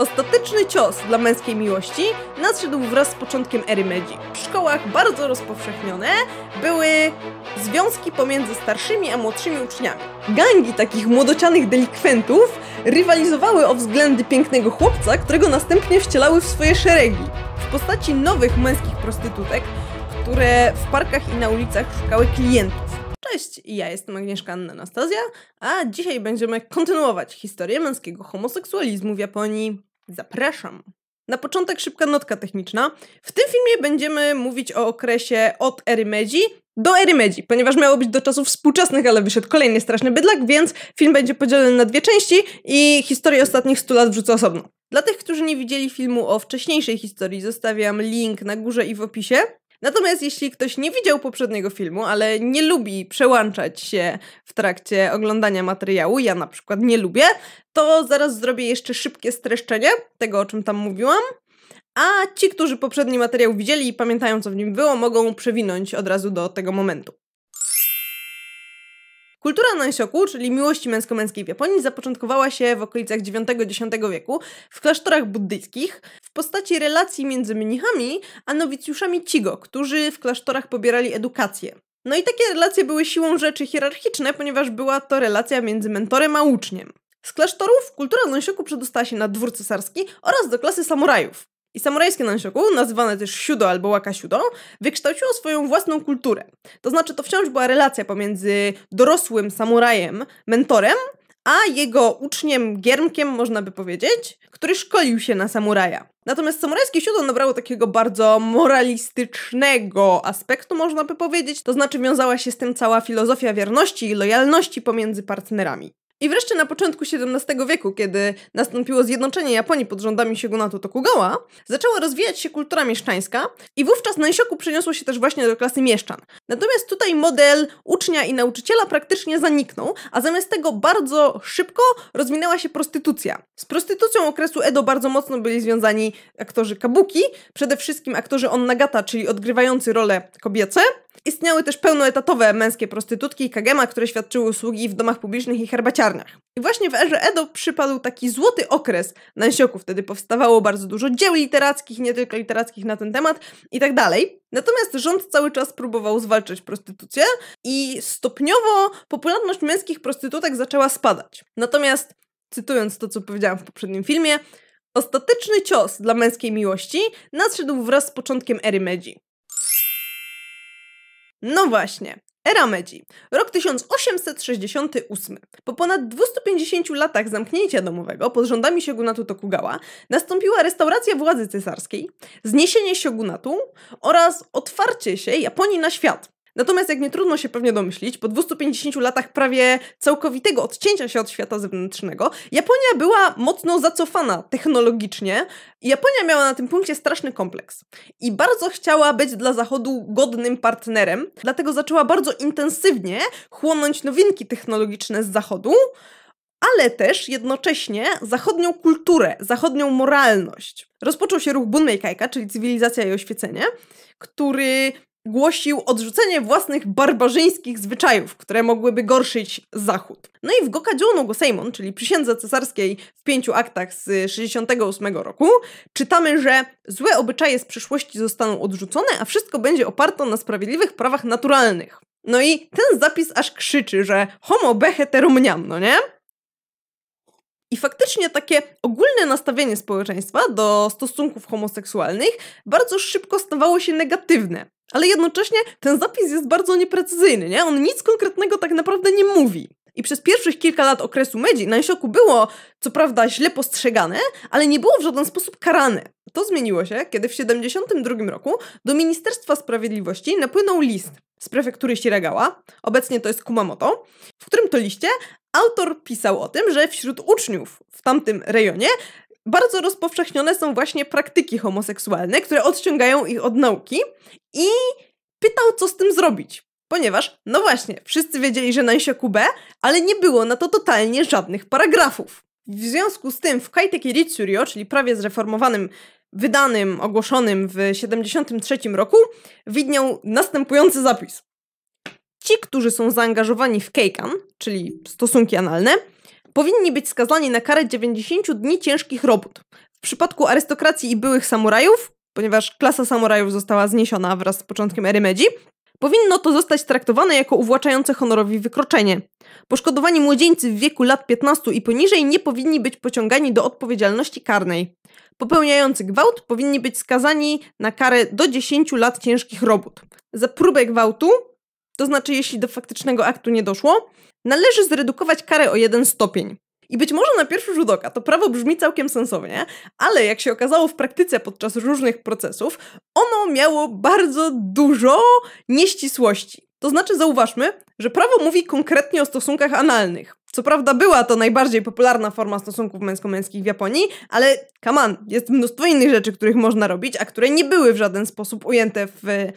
Ostateczny cios dla męskiej miłości nadszedł wraz z początkiem ery Medzi. W szkołach bardzo rozpowszechnione były związki pomiędzy starszymi a młodszymi uczniami. Gangi takich młodocianych delikwentów rywalizowały o względy pięknego chłopca, którego następnie wcielały w swoje szeregi. W postaci nowych męskich prostytutek, które w parkach i na ulicach szukały klientów. Cześć, ja jestem Agnieszka Anna Anastazja, a dzisiaj będziemy kontynuować historię męskiego homoseksualizmu w Japonii. Zapraszam! Na początek szybka notka techniczna. W tym filmie będziemy mówić o okresie od ery Medzi do ery Medzi, ponieważ miało być do czasów współczesnych, ale wyszedł kolejny straszny bydlak, więc film będzie podzielony na dwie części i historię ostatnich 100 lat wrzucę osobno. Dla tych, którzy nie widzieli filmu o wcześniejszej historii, zostawiam link na górze i w opisie. Natomiast jeśli ktoś nie widział poprzedniego filmu, ale nie lubi przełączać się w trakcie oglądania materiału, ja na przykład nie lubię, to zaraz zrobię jeszcze szybkie streszczenie tego, o czym tam mówiłam. A ci, którzy poprzedni materiał widzieli i pamiętają, co w nim było, mogą przewinąć od razu do tego momentu. Kultura nonsioku, czyli miłości męsko-męskiej w Japonii, zapoczątkowała się w okolicach IX-X wieku w klasztorach buddyjskich w postaci relacji między mnichami a nowicjuszami Cigo, którzy w klasztorach pobierali edukację. No i takie relacje były siłą rzeczy hierarchiczne, ponieważ była to relacja między mentorem a uczniem. Z klasztorów kultura nonsioku przedostała się na dwór cesarski oraz do klasy samurajów. I samurajskie nanshoku, nazywane też siudo albo wakasiudo, wykształciło swoją własną kulturę. To znaczy to wciąż była relacja pomiędzy dorosłym samurajem, mentorem, a jego uczniem, giermkiem, można by powiedzieć, który szkolił się na samuraja. Natomiast samurajskie siódło nabrało takiego bardzo moralistycznego aspektu, można by powiedzieć, to znaczy wiązała się z tym cała filozofia wierności i lojalności pomiędzy partnerami. I wreszcie na początku XVII wieku, kiedy nastąpiło zjednoczenie Japonii pod rządami shogunatu Tokugawa, zaczęła rozwijać się kultura mieszczańska i wówczas Nansioku przeniosło się też właśnie do klasy mieszczan. Natomiast tutaj model ucznia i nauczyciela praktycznie zaniknął, a zamiast tego bardzo szybko rozwinęła się prostytucja. Z prostytucją okresu Edo bardzo mocno byli związani aktorzy kabuki, przede wszystkim aktorzy onnagata, czyli odgrywający role kobiece, Istniały też pełnoetatowe męskie prostytutki i kagema, które świadczyły usługi w domach publicznych i herbaciarniach. I właśnie w erze Edo przypadł taki złoty okres nansioku. Wtedy powstawało bardzo dużo dzieł literackich, nie tylko literackich na ten temat i tak dalej. Natomiast rząd cały czas próbował zwalczać prostytucję i stopniowo popularność męskich prostytutek zaczęła spadać. Natomiast, cytując to, co powiedziałam w poprzednim filmie, Ostateczny cios dla męskiej miłości nadszedł wraz z początkiem ery Meiji. No właśnie. Era Medzi. Rok 1868. Po ponad 250 latach zamknięcia domowego pod rządami siogunatu Tokugawa nastąpiła restauracja władzy cesarskiej, zniesienie siogunatu oraz otwarcie się Japonii na świat. Natomiast jak nie trudno się pewnie domyślić, po 250 latach prawie całkowitego odcięcia się od świata zewnętrznego, Japonia była mocno zacofana technologicznie. i Japonia miała na tym punkcie straszny kompleks i bardzo chciała być dla Zachodu godnym partnerem, dlatego zaczęła bardzo intensywnie chłonąć nowinki technologiczne z Zachodu ale też jednocześnie zachodnią kulturę, zachodnią moralność. Rozpoczął się ruch Bunmei Kaika, czyli cywilizacja i oświecenie, który głosił odrzucenie własnych barbarzyńskich zwyczajów, które mogłyby gorszyć Zachód. No i w Go Seimon, czyli przysiędze cesarskiej w pięciu aktach z 68 roku, czytamy, że złe obyczaje z przyszłości zostaną odrzucone, a wszystko będzie oparte na sprawiedliwych prawach naturalnych. No i ten zapis aż krzyczy, że homo beheterum niam, no nie? I faktycznie takie ogólne nastawienie społeczeństwa do stosunków homoseksualnych bardzo szybko stawało się negatywne ale jednocześnie ten zapis jest bardzo nieprecyzyjny, nie? On nic konkretnego tak naprawdę nie mówi. I przez pierwszych kilka lat okresu Medzi Nansioku było, co prawda, źle postrzegane, ale nie było w żaden sposób karane. To zmieniło się, kiedy w 1972 roku do Ministerstwa Sprawiedliwości napłynął list z prefektury Shiragawa, obecnie to jest Kumamoto, w którym to liście autor pisał o tym, że wśród uczniów w tamtym rejonie bardzo rozpowszechnione są właśnie praktyki homoseksualne, które odciągają ich od nauki i pytał, co z tym zrobić. Ponieważ, no właśnie, wszyscy wiedzieli, że Nansio Kubę, ale nie było na to totalnie żadnych paragrafów. W związku z tym w Kaiteki Ritsurio, czyli prawie zreformowanym, wydanym, ogłoszonym w 73 roku, widniał następujący zapis. Ci, którzy są zaangażowani w keikan, czyli stosunki analne, powinni być skazani na karę 90 dni ciężkich robót. W przypadku arystokracji i byłych samurajów, ponieważ klasa samurajów została zniesiona wraz z początkiem ery Medzi, powinno to zostać traktowane jako uwłaczające honorowi wykroczenie. Poszkodowani młodzieńcy w wieku lat 15 i poniżej nie powinni być pociągani do odpowiedzialności karnej. Popełniający gwałt powinni być skazani na karę do 10 lat ciężkich robót. Za próbę gwałtu, to znaczy jeśli do faktycznego aktu nie doszło, należy zredukować karę o jeden stopień. I być może na pierwszy rzut oka to prawo brzmi całkiem sensownie, ale jak się okazało w praktyce podczas różnych procesów, ono miało bardzo dużo nieścisłości. To znaczy, zauważmy, że prawo mówi konkretnie o stosunkach analnych. Co prawda była to najbardziej popularna forma stosunków męsko-męskich w Japonii, ale kaman, jest mnóstwo innych rzeczy, których można robić, a które nie były w żaden sposób ujęte w,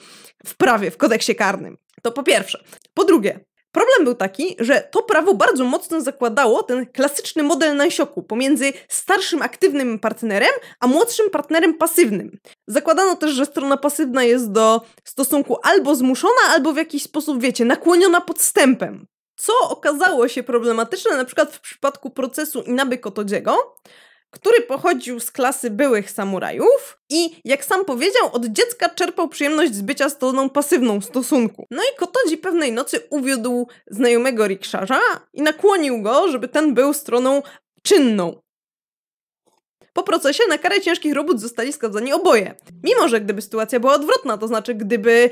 w prawie, w kodeksie karnym. To po pierwsze. Po drugie, Problem był taki, że to prawo bardzo mocno zakładało ten klasyczny model Nansioku pomiędzy starszym aktywnym partnerem, a młodszym partnerem pasywnym. Zakładano też, że strona pasywna jest do stosunku albo zmuszona, albo w jakiś sposób, wiecie, nakłoniona podstępem. Co okazało się problematyczne na przykład w przypadku procesu Inaby Kotodziego, który pochodził z klasy byłych samurajów i, jak sam powiedział, od dziecka czerpał przyjemność z bycia stroną pasywną stosunku. No i Kotodzi pewnej nocy uwiódł znajomego rikszarza i nakłonił go, żeby ten był stroną czynną. Po procesie na karę ciężkich robót zostali skazani oboje. Mimo, że gdyby sytuacja była odwrotna, to znaczy gdyby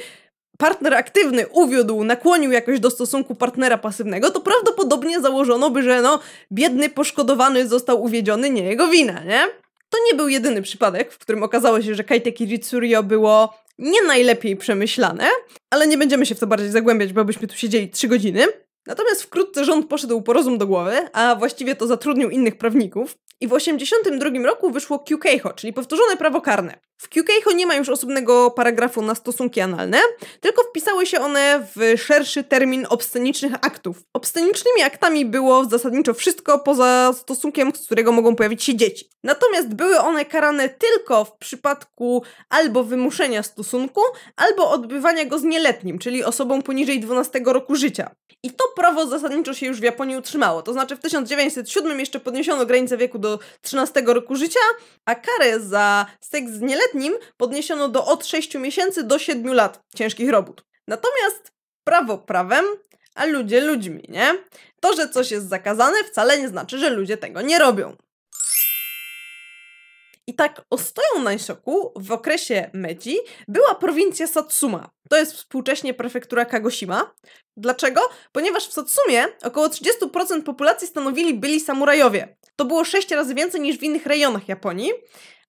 partner aktywny uwiódł, nakłonił jakoś do stosunku partnera pasywnego, to prawdopodobnie założono by, że no, biedny poszkodowany został uwiedziony, nie jego wina, nie? To nie był jedyny przypadek, w którym okazało się, że Kaiteki Jitsurio było nie najlepiej przemyślane, ale nie będziemy się w to bardziej zagłębiać, bo byśmy tu siedzieli trzy godziny. Natomiast wkrótce rząd poszedł po rozum do głowy, a właściwie to zatrudnił innych prawników, i w 1982 roku wyszło QKHO, czyli powtórzone prawo karne. W QKHO nie ma już osobnego paragrafu na stosunki analne, tylko wpisały się one w szerszy termin obscenicznych aktów. Obscenicznymi aktami było zasadniczo wszystko poza stosunkiem, z którego mogą pojawić się dzieci. Natomiast były one karane tylko w przypadku albo wymuszenia stosunku, albo odbywania go z nieletnim, czyli osobą poniżej 12 roku życia. I to prawo zasadniczo się już w Japonii utrzymało. To znaczy w 1907 jeszcze podniesiono granicę wieku do 13 roku życia, a karę za seks z nieletnim podniesiono do od 6 miesięcy do 7 lat ciężkich robót. Natomiast prawo prawem, a ludzie ludźmi, nie? To, że coś jest zakazane, wcale nie znaczy, że ludzie tego nie robią. I tak ostoją Nanshoku w okresie Meiji była prowincja Satsuma. To jest współcześnie prefektura Kagoshima. Dlaczego? Ponieważ w Satsumie około 30% populacji stanowili byli samurajowie. To było 6 razy więcej niż w innych rejonach Japonii.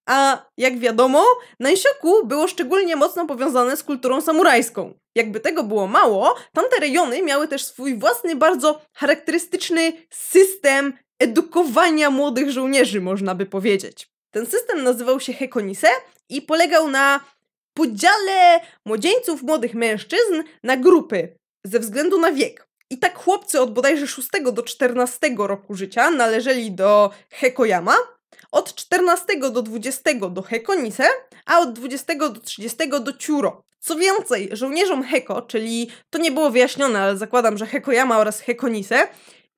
A jak wiadomo, Nanshoku było szczególnie mocno powiązane z kulturą samurajską. Jakby tego było mało, tamte rejony miały też swój własny, bardzo charakterystyczny system edukowania młodych żołnierzy, można by powiedzieć. Ten system nazywał się Hekonise i polegał na podziale młodzieńców, młodych mężczyzn na grupy ze względu na wiek. I tak chłopcy od bodajże 6 do 14 roku życia należeli do Hekoyama, od 14 do 20 do Hekonise, a od 20 do 30 do Ciuro. Co więcej, żołnierzom Heko, czyli to nie było wyjaśnione, ale zakładam, że Hekoyama oraz Hekonise,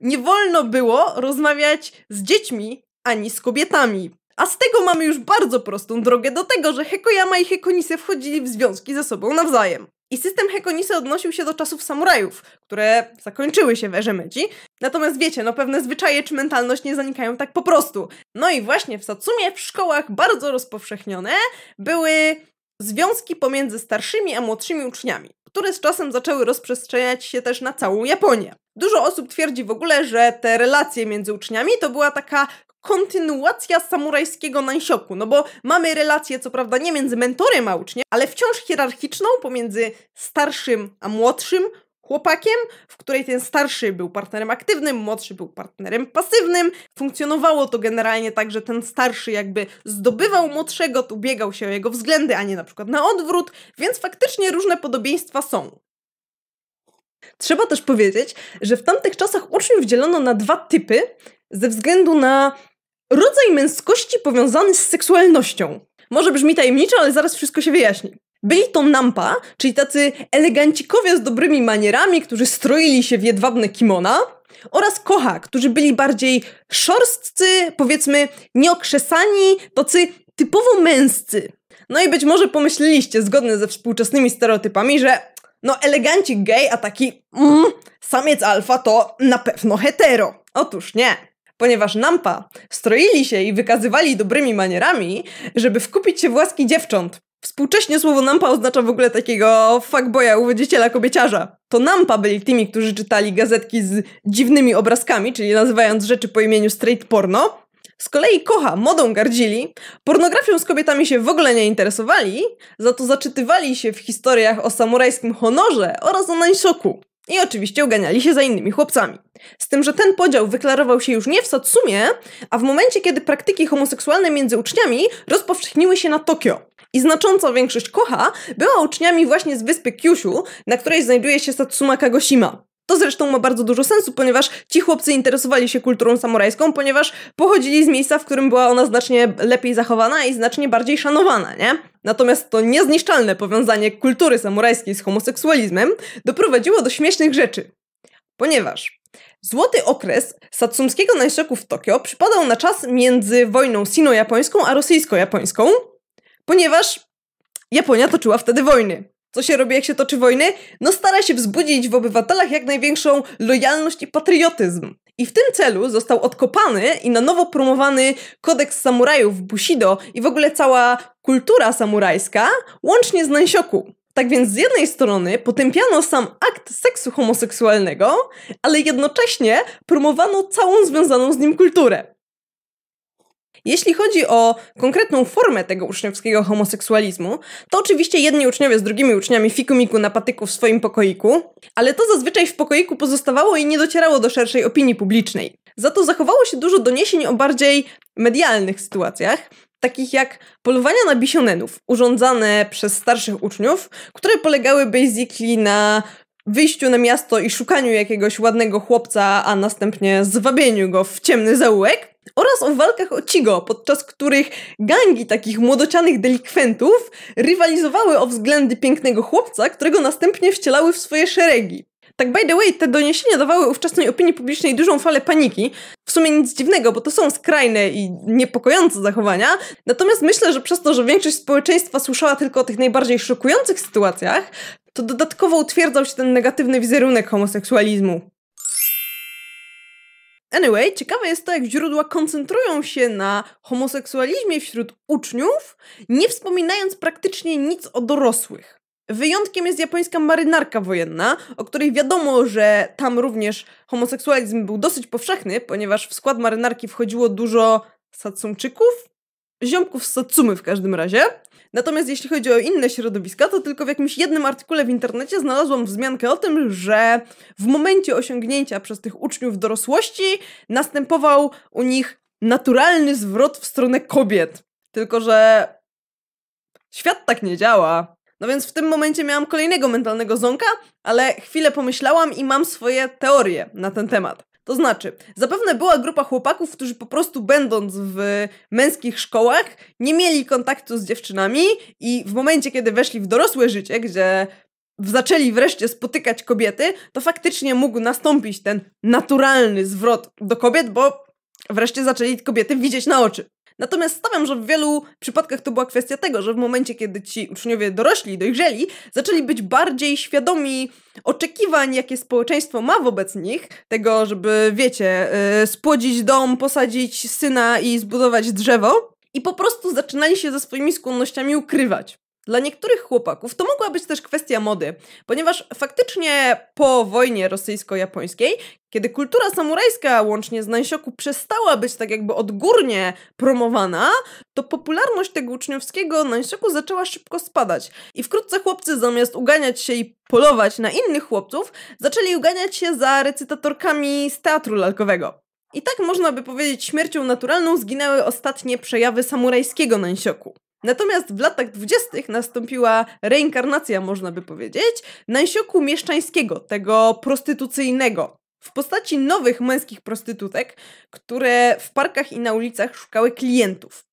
nie wolno było rozmawiać z dziećmi ani z kobietami. A z tego mamy już bardzo prostą drogę do tego, że Hekoyama i Hekonise wchodzili w związki ze sobą nawzajem. I system Hekonise odnosił się do czasów samurajów, które zakończyły się w erze Meiji. Natomiast wiecie, no pewne zwyczaje czy mentalność nie zanikają tak po prostu. No i właśnie w Satsumie w szkołach bardzo rozpowszechnione były związki pomiędzy starszymi a młodszymi uczniami, które z czasem zaczęły rozprzestrzeniać się też na całą Japonię. Dużo osób twierdzi w ogóle, że te relacje między uczniami to była taka kontynuacja samurajskiego nansioku, no bo mamy relację, co prawda, nie między mentorem a uczniem, ale wciąż hierarchiczną pomiędzy starszym a młodszym chłopakiem, w której ten starszy był partnerem aktywnym, młodszy był partnerem pasywnym. Funkcjonowało to generalnie tak, że ten starszy jakby zdobywał młodszego, tu biegał się o jego względy, a nie na przykład na odwrót, więc faktycznie różne podobieństwa są. Trzeba też powiedzieć, że w tamtych czasach uczniów dzielono na dwa typy ze względu na rodzaj męskości powiązany z seksualnością. Może brzmi tajemniczo, ale zaraz wszystko się wyjaśni. Byli to nampa, czyli tacy elegancikowie z dobrymi manierami, którzy stroili się w jedwabne kimona, oraz kocha, którzy byli bardziej szorstcy, powiedzmy nieokrzesani, tacy typowo męscy. No i być może pomyśleliście, zgodnie ze współczesnymi stereotypami, że no elegancik gej, a taki mm, samiec alfa to na pewno hetero. Otóż nie ponieważ Nampa stroili się i wykazywali dobrymi manierami, żeby wkupić się w łaski dziewcząt. Współcześnie słowo nampa oznacza w ogóle takiego fuckboya, uwodziciela, kobieciarza. To nampa byli tymi, którzy czytali gazetki z dziwnymi obrazkami, czyli nazywając rzeczy po imieniu straight porno. Z kolei kocha, modą gardzili, pornografią z kobietami się w ogóle nie interesowali, za to zaczytywali się w historiach o samurajskim honorze oraz o nańsoku. I oczywiście uganiali się za innymi chłopcami. Z tym, że ten podział wyklarował się już nie w Satsumie, a w momencie, kiedy praktyki homoseksualne między uczniami rozpowszechniły się na Tokio. I znacząca większość kocha była uczniami właśnie z wyspy Kyushu, na której znajduje się Satsuma Kagoshima. To zresztą ma bardzo dużo sensu, ponieważ ci chłopcy interesowali się kulturą samurajską, ponieważ pochodzili z miejsca, w którym była ona znacznie lepiej zachowana i znacznie bardziej szanowana, nie? Natomiast to niezniszczalne powiązanie kultury samurajskiej z homoseksualizmem doprowadziło do śmiesznych rzeczy. Ponieważ Złoty okres Satsumskiego Najszoku w Tokio przypadał na czas między wojną sino-japońską a rosyjsko-japońską, ponieważ Japonia toczyła wtedy wojny. Co się robi, jak się toczy wojny? No stara się wzbudzić w obywatelach jak największą lojalność i patriotyzm. I w tym celu został odkopany i na nowo promowany kodeks samurajów Bushido i w ogóle cała kultura samurajska, łącznie z Nansioku. Tak więc z jednej strony potępiano sam akt seksu homoseksualnego, ale jednocześnie promowano całą związaną z nim kulturę. Jeśli chodzi o konkretną formę tego uczniowskiego homoseksualizmu, to oczywiście jedni uczniowie z drugimi uczniami fikumiku na patyku w swoim pokoiku, ale to zazwyczaj w pokoiku pozostawało i nie docierało do szerszej opinii publicznej. Za to zachowało się dużo doniesień o bardziej medialnych sytuacjach, takich jak polowania na bisionenów, urządzane przez starszych uczniów, które polegały basically na wyjściu na miasto i szukaniu jakiegoś ładnego chłopca, a następnie zwabieniu go w ciemny zaułek, oraz o walkach o cigo, podczas których gangi takich młodocianych delikwentów rywalizowały o względy pięknego chłopca, którego następnie wcielały w swoje szeregi. Tak by the way, te doniesienia dawały ówczesnej opinii publicznej dużą falę paniki. W sumie nic dziwnego, bo to są skrajne i niepokojące zachowania. Natomiast myślę, że przez to, że większość społeczeństwa słyszała tylko o tych najbardziej szokujących sytuacjach, to dodatkowo utwierdzał się ten negatywny wizerunek homoseksualizmu. Anyway, ciekawe jest to, jak źródła koncentrują się na homoseksualizmie wśród uczniów, nie wspominając praktycznie nic o dorosłych. Wyjątkiem jest japońska marynarka wojenna, o której wiadomo, że tam również homoseksualizm był dosyć powszechny, ponieważ w skład marynarki wchodziło dużo Satsumczyków, ziomków z Satsumy w każdym razie. Natomiast jeśli chodzi o inne środowiska, to tylko w jakimś jednym artykule w internecie znalazłam wzmiankę o tym, że w momencie osiągnięcia przez tych uczniów dorosłości następował u nich naturalny zwrot w stronę kobiet. Tylko, że świat tak nie działa. No więc w tym momencie miałam kolejnego mentalnego zonka, ale chwilę pomyślałam i mam swoje teorie na ten temat. To znaczy, zapewne była grupa chłopaków, którzy po prostu będąc w męskich szkołach, nie mieli kontaktu z dziewczynami i w momencie, kiedy weszli w dorosłe życie, gdzie zaczęli wreszcie spotykać kobiety, to faktycznie mógł nastąpić ten naturalny zwrot do kobiet, bo wreszcie zaczęli kobiety widzieć na oczy. Natomiast stawiam, że w wielu przypadkach to była kwestia tego, że w momencie, kiedy ci uczniowie dorośli, dojrzeli, zaczęli być bardziej świadomi oczekiwań, jakie społeczeństwo ma wobec nich, tego, żeby, wiecie, y, spłodzić dom, posadzić syna i zbudować drzewo, i po prostu zaczynali się ze swoimi skłonnościami ukrywać. Dla niektórych chłopaków to mogła być też kwestia mody, ponieważ faktycznie po wojnie rosyjsko-japońskiej, kiedy kultura samurajska łącznie z Nansioku przestała być tak jakby odgórnie promowana, to popularność tego uczniowskiego Nansioku zaczęła szybko spadać. I wkrótce chłopcy zamiast uganiać się i polować na innych chłopców, zaczęli uganiać się za recytatorkami z teatru lalkowego. I tak można by powiedzieć śmiercią naturalną zginęły ostatnie przejawy samurajskiego Nansioku. Natomiast w latach dwudziestych nastąpiła reinkarnacja, można by powiedzieć, Nansioku mieszczańskiego, tego prostytucyjnego, w postaci nowych męskich prostytutek, które w parkach i na ulicach szukały klientów.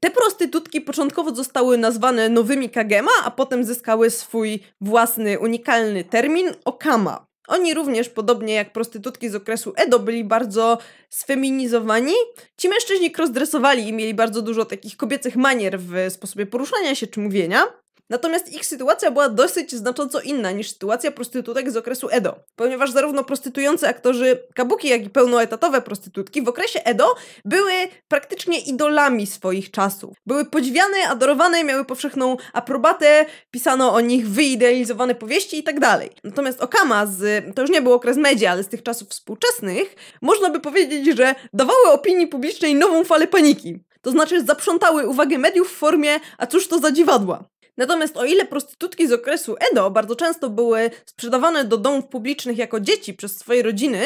Te prostytutki początkowo zostały nazwane nowymi kagema, a potem zyskały swój własny, unikalny termin okama. Oni również, podobnie jak prostytutki z okresu Edo, byli bardzo sfeminizowani. Ci mężczyźni crossdressowali i mieli bardzo dużo takich kobiecych manier w sposobie poruszania się czy mówienia. Natomiast ich sytuacja była dosyć znacząco inna niż sytuacja prostytutek z okresu Edo, ponieważ zarówno prostytujący aktorzy kabuki, jak i pełnoetatowe prostytutki w okresie Edo były praktycznie idolami swoich czasów. Były podziwiane, adorowane, miały powszechną aprobatę, pisano o nich wyidealizowane powieści i tak dalej. Natomiast Okama, z, to już nie był okres media, ale z tych czasów współczesnych, można by powiedzieć, że dawały opinii publicznej nową falę paniki. To znaczy zaprzątały uwagę mediów w formie a cóż to za dziwadła. Natomiast o ile prostytutki z okresu Edo bardzo często były sprzedawane do domów publicznych jako dzieci przez swoje rodziny,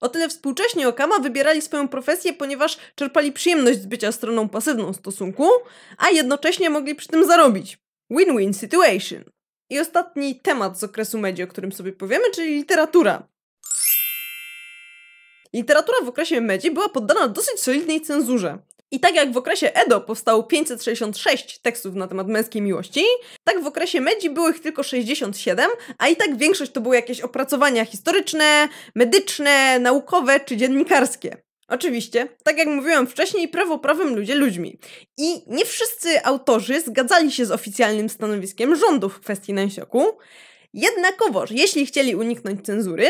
o tyle współcześnie Okama wybierali swoją profesję, ponieważ czerpali przyjemność z bycia stroną pasywną stosunku, a jednocześnie mogli przy tym zarobić. Win-win situation. I ostatni temat z okresu medi, o którym sobie powiemy, czyli literatura. Literatura w okresie Medzi była poddana dosyć solidnej cenzurze. I tak jak w okresie Edo powstało 566 tekstów na temat męskiej miłości, tak w okresie Medii było ich tylko 67, a i tak większość to były jakieś opracowania historyczne, medyczne, naukowe czy dziennikarskie. Oczywiście, tak jak mówiłam wcześniej, prawo prawem ludzie ludźmi. I nie wszyscy autorzy zgadzali się z oficjalnym stanowiskiem rządu w kwestii Nansioku. Jednakowoż, jeśli chcieli uniknąć cenzury,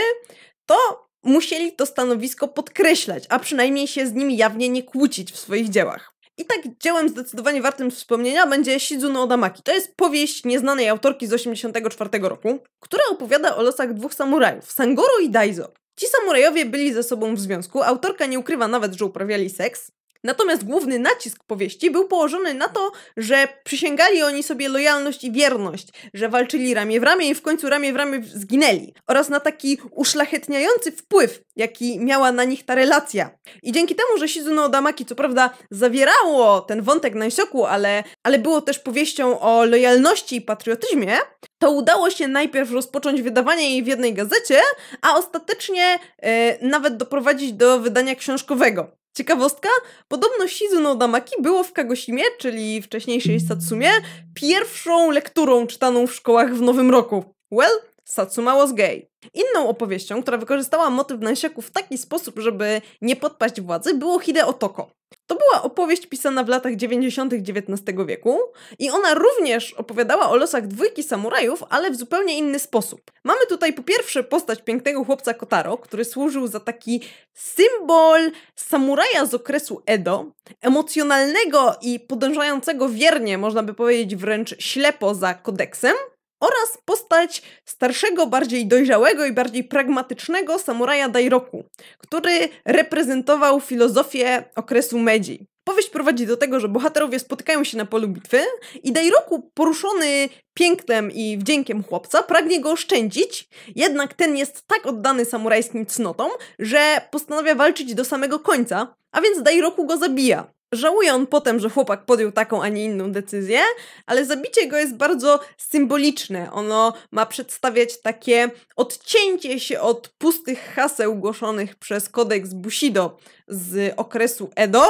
to musieli to stanowisko podkreślać, a przynajmniej się z nim jawnie nie kłócić w swoich dziełach. I tak dziełem zdecydowanie wartym wspomnienia będzie Shizuno Odamaki. To jest powieść nieznanej autorki z 1984 roku, która opowiada o losach dwóch samurajów, Sangoro i Daizo. Ci samurajowie byli ze sobą w związku, autorka nie ukrywa nawet, że uprawiali seks, Natomiast główny nacisk powieści był położony na to, że przysięgali oni sobie lojalność i wierność, że walczyli ramię w ramię i w końcu ramię w ramię zginęli, oraz na taki uszlachetniający wpływ, jaki miała na nich ta relacja. I dzięki temu, że Shizuno Odamaki co prawda zawierało ten wątek Nansioku, ale, ale było też powieścią o lojalności i patriotyzmie, to udało się najpierw rozpocząć wydawanie jej w jednej gazecie, a ostatecznie e, nawet doprowadzić do wydania książkowego. Ciekawostka, podobno Shizuno Damaki było w Kagoshimie, czyli wcześniejszej Satsumie, pierwszą lekturą czytaną w szkołach w Nowym Roku. Well, Satsuma was gay. Inną opowieścią, która wykorzystała motyw Nansiaku w taki sposób, żeby nie podpaść władzy, było Hide Otoko. To była opowieść pisana w latach 90. XIX wieku i ona również opowiadała o losach dwójki samurajów, ale w zupełnie inny sposób. Mamy tutaj po pierwsze postać pięknego chłopca Kotaro, który służył za taki symbol samuraja z okresu Edo, emocjonalnego i podążającego wiernie, można by powiedzieć wręcz ślepo za kodeksem, oraz postać starszego, bardziej dojrzałego i bardziej pragmatycznego samuraja Dairoku, który reprezentował filozofię okresu Meiji. Powieść prowadzi do tego, że bohaterowie spotykają się na polu bitwy i Dairoku, poruszony pięknem i wdziękiem chłopca, pragnie go oszczędzić, jednak ten jest tak oddany samurajskim cnotom, że postanawia walczyć do samego końca, a więc Dairoku go zabija. Żałuje on potem, że chłopak podjął taką, a nie inną decyzję, ale zabicie go jest bardzo symboliczne. Ono ma przedstawiać takie odcięcie się od pustych haseł głoszonych przez kodeks Bushido z okresu Edo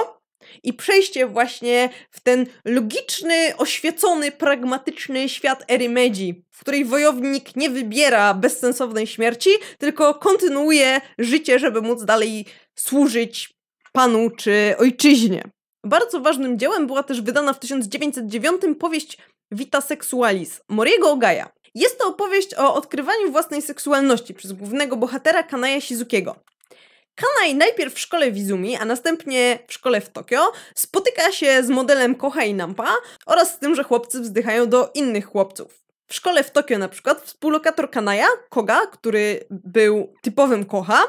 i przejście właśnie w ten logiczny, oświecony, pragmatyczny świat ery Meiji, w której wojownik nie wybiera bezsensownej śmierci, tylko kontynuuje życie, żeby móc dalej służyć panu czy ojczyźnie. Bardzo ważnym dziełem była też wydana w 1909 powieść Vita Sexualis Moriego Ogaja. Jest to opowieść o odkrywaniu własnej seksualności przez głównego bohatera Kanaja Shizukiego. Kanaj najpierw w szkole w Izumi, a następnie w szkole w Tokio spotyka się z modelem Kocha i Nampa oraz z tym, że chłopcy wzdychają do innych chłopców. W szkole w Tokio na przykład współlokator Kanaja, Koga, który był typowym Kocha,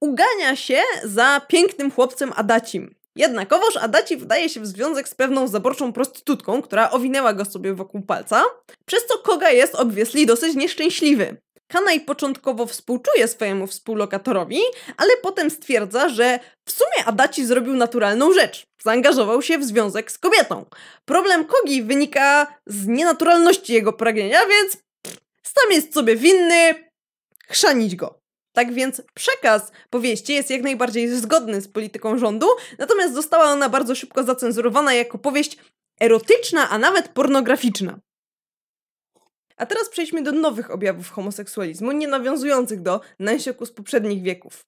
ugania się za pięknym chłopcem Adacim, Jednakowoż Adaci wdaje się w związek z pewną zaborczą prostytutką, która owinęła go sobie wokół palca, przez co Koga jest obwiesli dosyć nieszczęśliwy. Kanaj początkowo współczuje swojemu współlokatorowi, ale potem stwierdza, że w sumie Adaci zrobił naturalną rzecz. Zaangażował się w związek z kobietą. Problem Kogi wynika z nienaturalności jego pragnienia, więc pff, sam jest sobie winny, chrzanić go. Tak więc przekaz powieści jest jak najbardziej zgodny z polityką rządu, natomiast została ona bardzo szybko zacenzurowana jako powieść erotyczna, a nawet pornograficzna. A teraz przejdźmy do nowych objawów homoseksualizmu, nie nawiązujących do nansioku z poprzednich wieków.